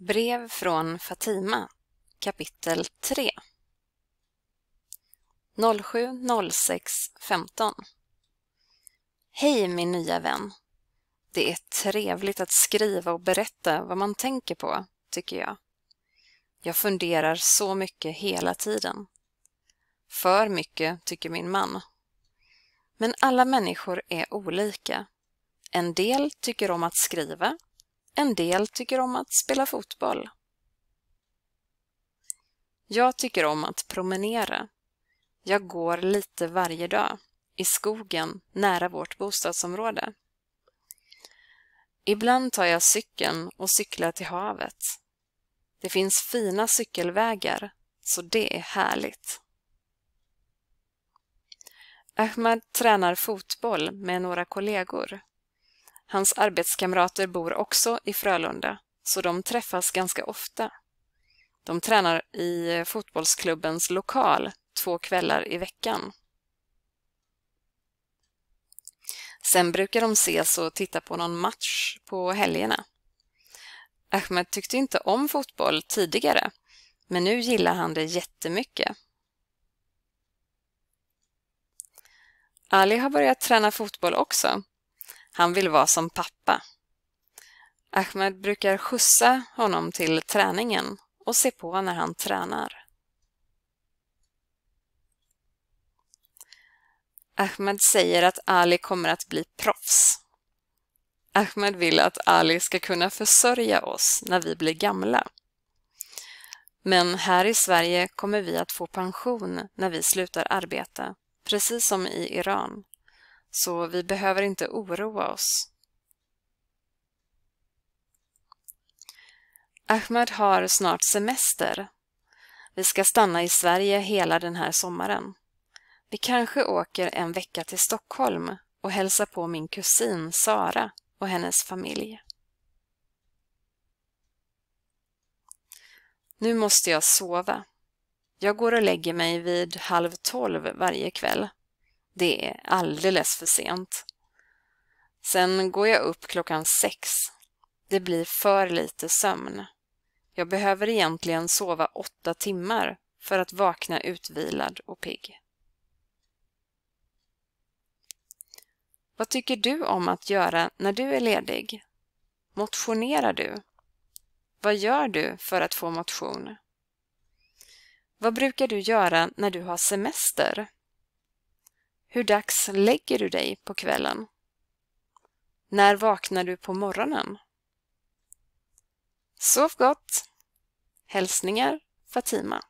Brev från Fatima kapitel 3 07.06.15 Hej min nya vän! Det är trevligt att skriva och berätta vad man tänker på, tycker jag. Jag funderar så mycket hela tiden. För mycket, tycker min man. Men alla människor är olika. En del tycker om att skriva en del tycker om att spela fotboll. Jag tycker om att promenera. Jag går lite varje dag, i skogen nära vårt bostadsområde. Ibland tar jag cykeln och cyklar till havet. Det finns fina cykelvägar, så det är härligt. Ahmad tränar fotboll med några kollegor. Hans arbetskamrater bor också i Frölunda, så de träffas ganska ofta. De tränar i fotbollsklubbens lokal två kvällar i veckan. Sen brukar de ses och titta på någon match på helgerna. Ahmed tyckte inte om fotboll tidigare, men nu gillar han det jättemycket. Ali har börjat träna fotboll också han vill vara som pappa. Ahmed brukar skjutsa honom till träningen och se på när han tränar. Ahmed säger att Ali kommer att bli proffs. Ahmed vill att Ali ska kunna försörja oss när vi blir gamla. Men här i Sverige kommer vi att få pension när vi slutar arbeta, precis som i Iran så vi behöver inte oroa oss. Ahmed har snart semester. Vi ska stanna i Sverige hela den här sommaren. Vi kanske åker en vecka till Stockholm och hälsar på min kusin Sara och hennes familj. Nu måste jag sova. Jag går och lägger mig vid halv tolv varje kväll. Det är alldeles för sent. Sen går jag upp klockan sex. Det blir för lite sömn. Jag behöver egentligen sova åtta timmar för att vakna utvilad och pigg. Vad tycker du om att göra när du är ledig? Motionerar du? Vad gör du för att få motion? Vad brukar du göra när du har semester? Hur dags lägger du dig på kvällen? När vaknar du på morgonen? Sov gott! Hälsningar Fatima